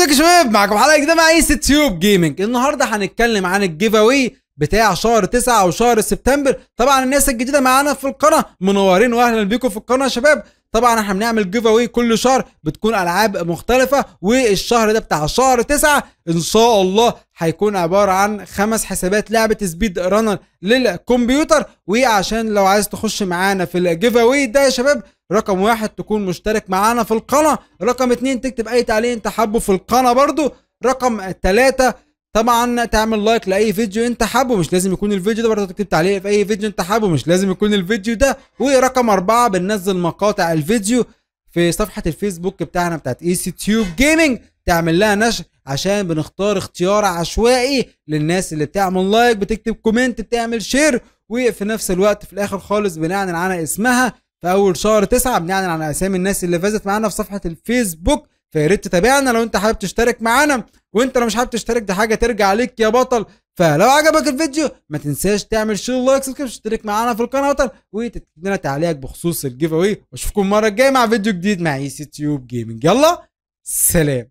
ازيكم يا شباب معاكم حلقه جديده مع ايس تيوب جيمنج النهارده هنتكلم عن الجيف اواي بتاع شهر 9 او شهر سبتمبر طبعا الناس الجديده معانا في القناه منورين واهلا بيكم في القناه يا شباب طبعا احنا بنعمل جيف اوي كل شهر بتكون العاب مختلفه والشهر ده بتاع شهر تسعة ان شاء الله هيكون عباره عن خمس حسابات لعبه سبيد رانر للكمبيوتر وعشان لو عايز تخش معانا في الجيف اوي ده يا شباب رقم واحد تكون مشترك معانا في القناه رقم اتنين تكتب اي تعليق انت حابه في القناه برضو رقم ثلاثه طبعا تعمل لايك لاي فيديو انت حابه مش لازم يكون الفيديو ده برضه تكتب تعليق في اي فيديو انت حابه مش لازم يكون الفيديو ده ورقم اربعه بننزل مقاطع الفيديو في صفحه الفيسبوك بتاعنا بتاعت اي سي تيوب جيمنج تعمل لها نشر عشان بنختار اختيار عشوائي للناس اللي بتعمل لايك بتكتب كومنت بتعمل شير وفي نفس الوقت في الاخر خالص بنعلن على اسمها في اول شهر تسعة بنعلن عن اسامي الناس اللي فازت معانا في صفحه الفيسبوك فيا ريت تتابعنا لو انت حابب تشترك معانا وانت لو مش حابب تشترك دي حاجه ترجع عليك يا بطل فلو عجبك الفيديو ما تنساش تعمل شير لايك سبسكرايب تشترك معانا في القناه بطل وتدينا تعليقك بخصوص الجيف اوي واشوفكم المره الجايه مع فيديو جديد مع اي سي تيوب جيمنج يلا سلام